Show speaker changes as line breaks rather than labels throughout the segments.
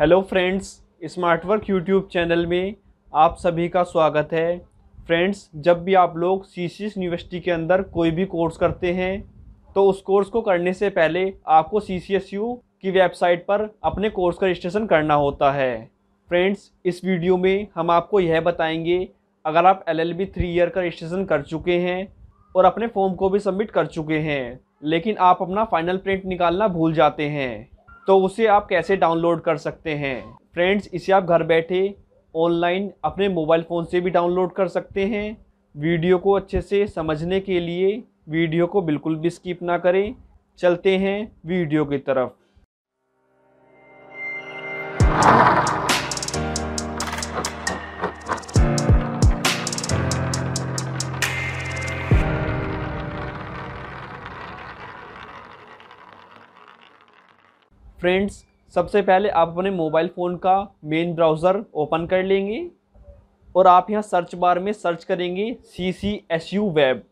hello friends smart work YouTube channel में आप सभी का स्वागत है फ्रेंड्स जब भी आप लोग सी सी यूनिवर्सिटी के अंदर कोई भी कोर्स करते हैं तो उस कोर्स को करने से पहले आपको सी सी एस यू की वेबसाइट पर अपने कोर्स का रजिस्ट्रेशन करना होता है फ्रेंड्स इस वीडियो में हम आपको यह बताएंगे अगर आप L L B three year का रजिस्ट्रेशन कर चुके हैं और अपने फॉर्म को भी सबमिट कर चुके हैं लेकिन आप अपना फाइनल प्रिंट निकालना भूल जाते हैं तो उसे आप कैसे डाउनलोड कर सकते हैं फ्रेंड्स इसे आप घर बैठे ऑनलाइन अपने मोबाइल फ़ोन से भी डाउनलोड कर सकते हैं वीडियो को अच्छे से समझने के लिए वीडियो को बिल्कुल भी स्किप ना करें चलते हैं वीडियो की तरफ फ्रेंड्स सबसे पहले आप अपने मोबाइल फ़ोन का मेन ब्राउज़र ओपन कर लेंगे और आप यहाँ सर्च बार में सर्च करेंगे C C S U web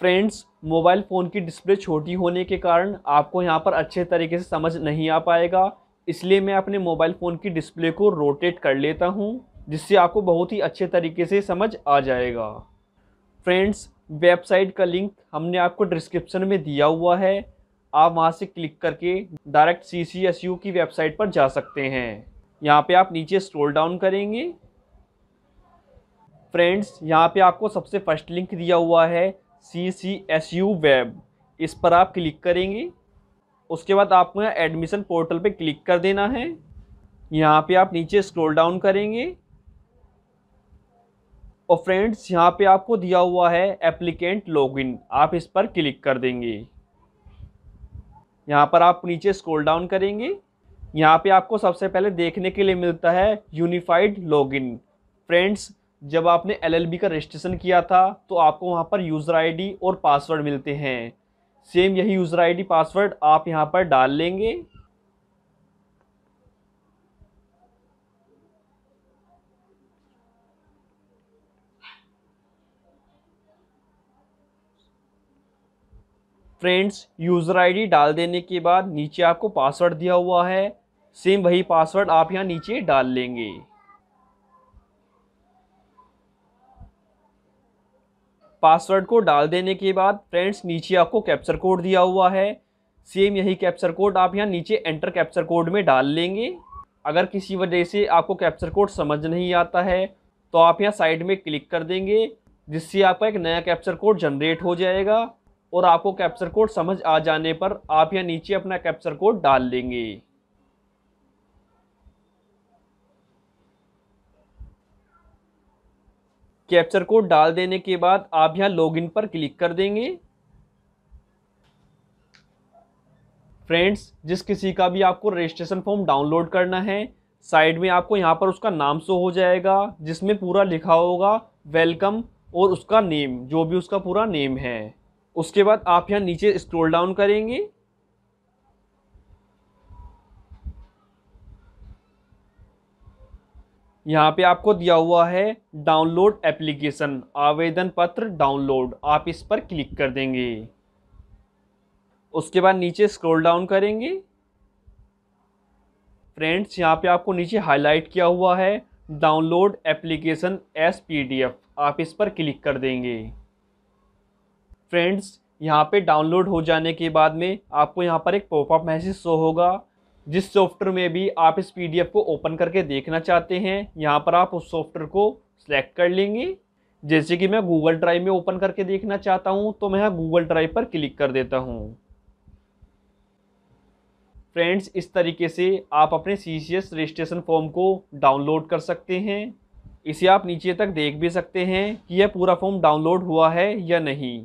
friends mobile phone की डिस्प्ले छोटी होने के कारण आपको यहाँ पर अच्छे तरीके से समझ नहीं आ पाएगा इसलिए मैं अपने मोबाइल फ़ोन की डिस्प्ले को रोटेट कर लेता हूँ जिससे आपको बहुत ही अच्छे तरीके से समझ आ जाएगा फ्रेंड्स वेबसाइट का लिंक हमने आपको डिस्क्रिप्शन में दिया हुआ है आप वहाँ से क्लिक करके direct C C S U की वेबसाइट पर जा सकते हैं यहाँ पे आप नीचे स्क्रॉल डाउन करेंगे फ्रेंड्स यहाँ पे आपको सबसे फर्स्ट लिंक दिया हुआ है C C S U web इस पर आप क्लिक करेंगे उसके बाद आपको यहाँ एडमिशन पोर्टल पे क्लिक कर देना है यहाँ पे आप नीचे स्क्रॉल डाउन करेंगे और फ्रेंड्स यहाँ पे आपको दिया हुआ है एप्लीकेंट लॉगिन आप इस पर क्लिक कर देंगे यहाँ पर आप नीचे स्क्रॉल डाउन करेंगे यहाँ पे आपको सबसे पहले देखने के लिए मिलता है यूनिफाइड लॉगिन फ्रेंड्स जब आपने एलएलबी का रजिस्ट्रेशन किया था तो आपको वहाँ पर यूज़र आईडी और पासवर्ड मिलते हैं सेम यही यूज़र आई पासवर्ड आप यहाँ पर डाल लेंगे फ्रेंड्स यूज़र आईडी डाल देने के बाद नीचे आपको पासवर्ड दिया हुआ है सेम वही पासवर्ड आप यहाँ नीचे डाल लेंगे पासवर्ड को डाल देने के बाद फ्रेंड्स नीचे आपको कैप्चर कोड दिया हुआ है सेम यही कैप्चर कोड आप यहाँ नीचे एंटर कैप्चर कोड में डाल लेंगे अगर किसी वजह से आपको कैप्चर कोड समझ नहीं आता है तो आप यहाँ साइड में क्लिक कर देंगे जिससे आपका एक नया कैप्चर कोड जनरेट हो जाएगा और आपको कैप्चर कोड समझ आ जाने पर आप यहाँ नीचे अपना कैप्चर कोड डाल लेंगे कैप्चर कोड डाल देने के बाद आप यहाँ लॉगिन पर क्लिक कर देंगे फ्रेंड्स जिस किसी का भी आपको रजिस्ट्रेशन फॉर्म डाउनलोड करना है साइड में आपको यहाँ पर उसका नाम शो हो जाएगा जिसमें पूरा लिखा होगा वेलकम और उसका नेम जो भी उसका पूरा नेम है उसके बाद आप यहाँ नीचे स्क्रोल डाउन करेंगे यहाँ पे आपको दिया हुआ है डाउनलोड एप्लीकेशन आवेदन पत्र डाउनलोड आप इस पर क्लिक कर देंगे उसके बाद नीचे स्क्रॉल डाउन करेंगे फ्रेंड्स यहाँ पे आपको नीचे हाईलाइट किया हुआ है download application as P D F आप इस पर क्लिक कर देंगे फ्रेंड्स यहाँ पे डाउनलोड हो जाने के बाद में आपको यहाँ पर एक पॉपअप मैसेज शो होगा जिस सॉफ्टवेयर में भी आप इस पीडीएफ को ओपन करके देखना चाहते हैं यहाँ पर आप उस सॉफ्टवेयर को सिलेक्ट कर लेंगे जैसे कि मैं गूगल ड्राइव में ओपन करके देखना चाहता हूँ तो मैं गूगल ड्राइव पर क्लिक कर देता हूँ फ्रेंड्स इस तरीके से आप अपने C C S registration form को डाउनलोड कर सकते हैं इसे आप नीचे तक देख भी सकते हैं कि यह पूरा फॉर्म डाउनलोड हुआ है या नहीं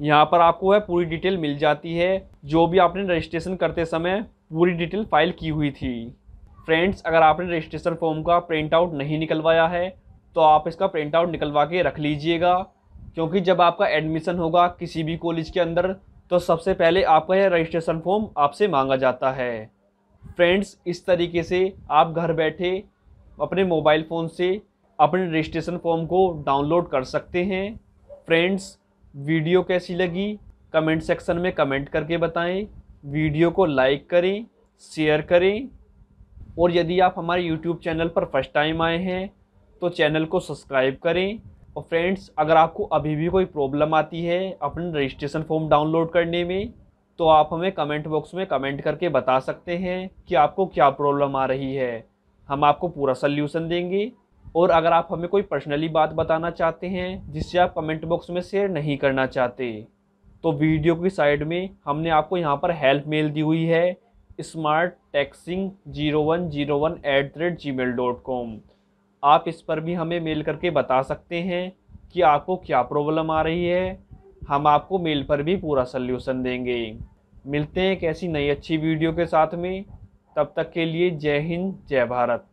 यहाँ पर आपको है पूरी डिटेल मिल जाती है जो भी आपने रजिस्ट्रेशन करते समय पूरी डिटेल फाइल की हुई थी फ्रेंड्स अगर आपने रजिस्ट्रेशन फॉर्म का प्रिंट आउट नहीं निकलवाया है तो आप इसका प्रिंट आउट निकलवा के रख लीजिएगा क्योंकि जब आपका एडमिशन होगा किसी भी कॉलेज के अंदर तो सबसे पहले आपका यह रजिस्ट्रेशन फॉर्म आपसे मांगा जाता है फ्रेंड्स इस तरीके से आप घर बैठे अपने मोबाइल फ़ोन से अपने रजिस्ट्रेशन फॉर्म को डाउनलोड कर सकते हैं फ्रेंड्स वीडियो कैसी लगी कमेंट सेक्शन में कमेंट करके बताएं वीडियो को लाइक करें शेयर करें और यदि आप हमारे यूट्यूब चैनल पर फर्स्ट टाइम आए हैं तो चैनल को सब्सक्राइब करें और फ्रेंड्स अगर आपको अभी भी कोई प्रॉब्लम आती है अपने रजिस्ट्रेशन फॉर्म डाउनलोड करने में तो आप हमें कमेंट बॉक्स में कमेंट करके बता सकते हैं कि आपको क्या प्रॉब्लम आ रही है हम आपको पूरा सल्यूशन देंगे और अगर आप हमें कोई पर्सनली बात बताना चाहते हैं जिससे आप कमेंट बॉक्स में शेयर नहीं करना चाहते तो वीडियो की साइड में हमने आपको यहाँ पर हेल्प मेल दी हुई है smart taxing zero one zero one at the rate G mail dot com आप इस पर भी हमें मेल करके बता सकते हैं कि आपको क्या प्रॉब्लम आ रही है हम आपको मेल पर भी पूरा सल्यूशन देंगे मिलते हैं एक ऐसी नई अच्छी वीडियो के साथ में तब तक के लिए जय हिंद जय भारत